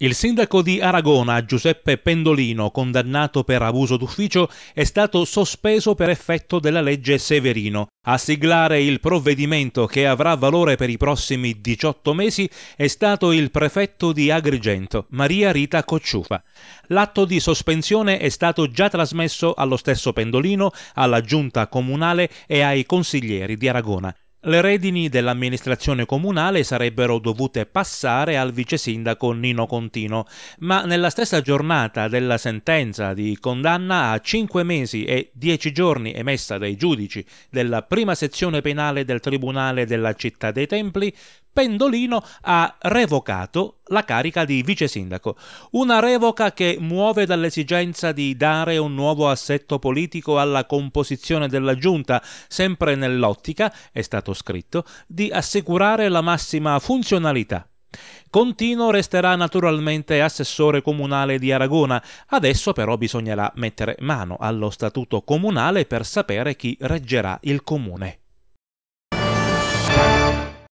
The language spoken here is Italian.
Il sindaco di Aragona, Giuseppe Pendolino, condannato per abuso d'ufficio, è stato sospeso per effetto della legge Severino. A siglare il provvedimento che avrà valore per i prossimi 18 mesi è stato il prefetto di Agrigento, Maria Rita Cocciufa. L'atto di sospensione è stato già trasmesso allo stesso Pendolino, alla giunta comunale e ai consiglieri di Aragona. Le redini dell'amministrazione comunale sarebbero dovute passare al vice sindaco Nino Contino, ma nella stessa giornata della sentenza di condanna a 5 mesi e 10 giorni emessa dai giudici della prima sezione penale del Tribunale della Città dei Templi, Pendolino ha revocato la carica di vice sindaco. Una revoca che muove dall'esigenza di dare un nuovo assetto politico alla composizione della giunta, sempre nell'ottica, è stato scritto, di assicurare la massima funzionalità. Contino resterà naturalmente assessore comunale di Aragona, adesso però bisognerà mettere mano allo statuto comunale per sapere chi reggerà il comune.